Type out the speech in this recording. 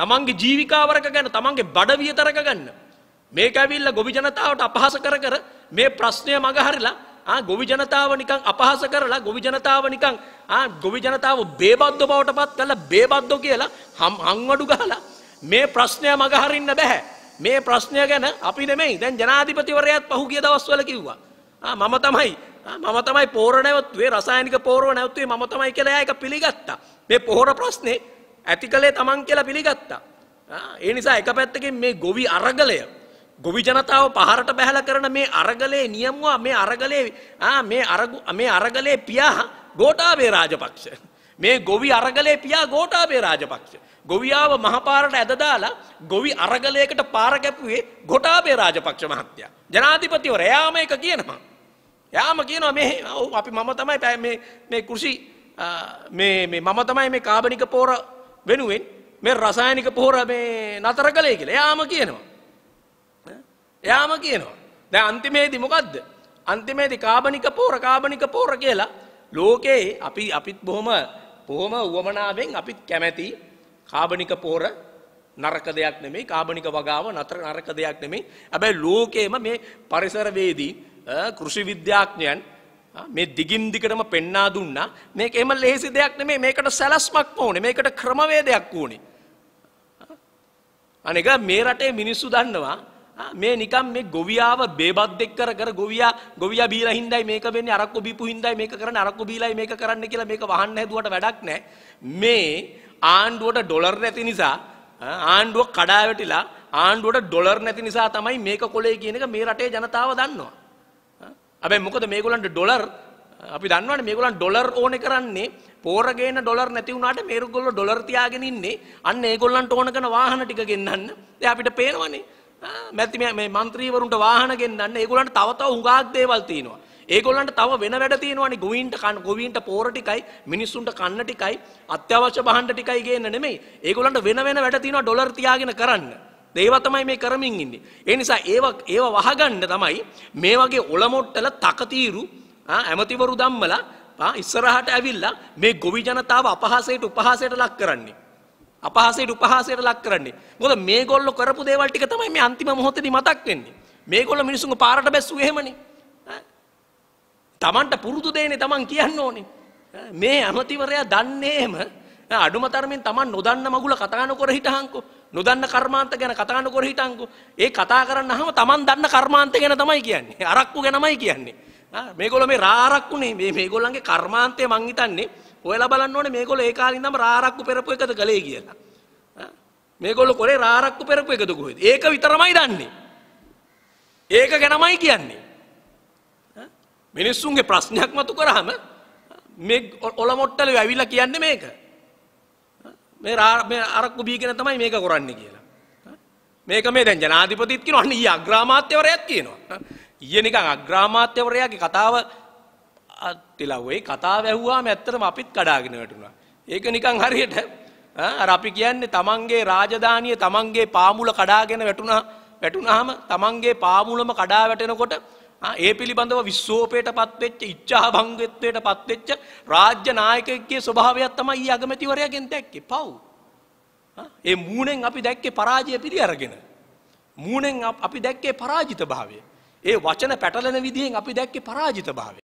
තමන්ගේ ජීවිකාවරක ගැන තමන්ගේ බඩවිය තරක ගන්න. මේක ඇවිල්ල ගොවි ජනතාවට අපහස කර කර මේ ප්‍රශ්නය මගහරිලා ගොවි ජනතාව නිකං අපහස කරලා ගොවි ජනතාව නිකං ගොවි ජනතාව බේබද්ද බවට පත් කල බේබද්දො කියලා හම් අංවඩු ගහලා මේ ප්‍රශ්නය මගහරින්න බැහැ. මේ ප්‍රශ්නය ගැන අපි නෙමෙයි දැන් ජනාධිපතිවරයත් පහුගිය දවස්වල කිව්වා. මම තමයි මම තමයි පෝර නැවත්වේ රසායනික පෝරව නැවත්වේ මම තමයි කියලා එක පිළිගත්තා. මේ පොහොර ප්‍රශ්නේ ඇති කළේ තමන් කියලා පිළිගත්තා. ඒ නිසා එක පැත්තකින් මේ ගොවි අරගලය ගොවි ජනතාව පහරට බැහැල කරන මේ අරගලේ නියමුවා මේ අරගලේ මේ මේ අරගලේ පියා ගෝටාබේ රාජපක්ෂ. මේ ගොවි අරගලේ පියා ගෝටාබේ රාජපක්ෂ. ගොවියාව මහපාරට ඇදදාලා ගොවි අරගලයකට පාර කැපුවේ ගෝටාබේ රාජපක්ෂ මහත්තයා. ජනාධිපතිවර එයාම එක කියනවා. එයාම කියනවා මේ අපි මම තමයි මේ මේ කෘෂි මේ මේ මම තමයි මේ කාබනික පෝර වෙනුවෙන් මේ රසායනික පොහොර මේ නතර කළේ කියලා. එයාම කියනවා. එයාම කියනවා. දැන් අන්තිමේදී මොකද්ද? අන්තිමේදී කාබනික පොහොර කාබනික පොහොර කියලා ලෝකේ අපි අපිත් බොහොම බොහොම උවමනාවෙන් අපිත් කැමැති කාබනික පොහොර නරක දෙයක් නෙමෙයි කාබනික වගාව නතර නරක දෙයක් නෙමෙයි. හැබැයි ලෝකේම මේ පරිසරවේදී කෘෂි විද්‍යාඥයන් මේ දිගින් දිගටම පෙන්නා දුන්නා මේක එහෙම ලේසි දෙයක් නෙමෙයි මේකට සැලැස්මක් ඕනේ මේකට ක්‍රමවේදයක් ඕනේ අනේක මේ රටේ මිනිස්සු දන්නවා මේ නිකම් මේ ගොවියාව බේබද්දෙක් කර කර ගොවියා ගොවියා බීලා හින්දායි මේක වෙන්නේ අරක්කු බීපු හින්දායි මේක කරන්නේ අරක්කු බීලායි මේක කරන්නේ කියලා මේක වහන්න හැදුවට වැඩක් නැහැ මේ ආණ්ඩුවට ඩොලර් නැති නිසා ආණ්ඩුව කඩාවැටිලා ආණ්ඩුවට ඩොලර් නැති නිසා තමයි මේක කොලේ කියන එක මේ රටේ ජනතාව දන්නවා හැබැයි මොකද මේගොල්ලන්ට ඩොලර් අපි දන්නවනේ මේගොල්ලන් ඩොලර් ඕනේ කරන්නේ පෝර ගේන ඩොලර් නැති වුණාට මේගොල්ලෝ ඩොලර් තියාගෙන ඉන්නේ අන්න ඒගොල්ලන්ට ඕන කරන වාහන ටික ගෙන්නන්න. දැන් අපිට පේනවනේ. මැති මේ മന്ത്രിවරුන්ට වාහන ගෙන්නන්න ඒගොල්ලන්ට තව තව හුඟක් දේවල් තියෙනවා. ඒගොල්ලන්ට තව වෙන වැඩ තියෙනවනේ ගොවීන්ට කන ගොවීන්ට පෝර ටිකයි මිනිස්සුන්ට කන්න ටිකයි අත්‍යවශ්‍ය බහන්න ටිකයි ගේන්න නෙමෙයි. ඒගොල්ලන්ට වෙන වෙන වැඩ තියෙනවා ඩොලර් තියාගෙන කරන්න. ඒවා තමයි මේ කරමින් ඉන්නේ. ඒ නිසා ඒවා ඒවා වහගන්න තමයි මේ වගේ ඔලමුට්ටල තකතිරු ඇමතිවරු ධම්මලා ඉස්සරහට ඇවිල්ලා මේ ගොවි ජනතාව අපහාසයට උපහාසයට ලක් කරන්නේ. අපහාසයට උපහාසයට ලක් කරන්නේ. මොකද මේගොල්ලෝ කරපු දේවල් ටික තමයි මේ අන්තිම මොහොතේදී මතක් වෙන්නේ. මේගොල්ලෝ මිනිසුන්ගේ පාරට බැස්සුවේ එහෙමනේ. Tamanට පුරුදු දෙන්නේ Taman කියන්න ඕනේ. මේ ඇමතිවරයා දන්නේම අඩුම තරමින් Taman නොදන්න මගුල කතා නොකර හිටහන්කෝ. නොදන්න කර්මාන්ත ගැන කතාන්න කොර හිටංකු ඒ කතා කරන්න හම තමන් දන්න කර්මාන්ත ගැන තමයි කියන්නේ අරක්කු ගැනමයි කියන්නේ මේගොල මේ රාරක්කුනේ මේ මේගොල්ලන්ගේ කර්මාන්තය මංහිතන්නේ ඔයල බලන්න ඕනේ මේගොල්ලෝ ඒ කාලේ ඉඳන්ම රාරක්කු පෙරපු එකද කළේ කියලා මේගොල්ලෝ කොරේ රාරක්කු පෙරපු එකද කොහෙද ඒක විතරමයි දන්නේ ඒක ගැනමයි කියන්නේ මිනිස්සුන්ගේ ප්‍රශ්නයක් මතු කරාම මේ ඔලමොට්ටල ඇවිල්ලා කියන්නේ මේක මේ මේ අරක්කු බීගෙන තමයි මේක කරන්නේ කියලා. මේක මේ දැන් ජනාධිපතිත් කියනවා අන්න ඊයේ අග්‍රාමාත්‍යවරයාත් කියනවා. ඊයේ නිකන් අග්‍රාමාත්‍යවරයාගේ කතාව තිලව්වේ කතාව ඇහුවාම ඇත්තටම අපිත් කඩාගෙන වැටුණා. ඒක නිකන් හරියට අර අපි කියන්නේ තමන්ගේ රාජධානිය තමන්ගේ පාමුල කඩාගෙන වැටුණා වැටුණාම තමන්ගේ පාමුලම කඩා වැටෙනකොට ඒ පිළිබඳව විශ්වෝපයට පත්වෙච්ච ඉච්ඡා භංගත්වයට පත්වෙච්ච රාජ්‍ය නායකයෙක්ගේ ස්වභාවයක් තමයි ඊ අගමැතිවරයාගෙන් දැක්කේ පව්. ඒ මූණෙන් අපි දැක්කේ පරාජය පිළි අරගෙන. මූණෙන් අපි දැක්කේ පරාජිත භාවය. ඒ වචන පැටලෙන විදිහෙන් අපි දැක්කේ පරාජිත භාවය.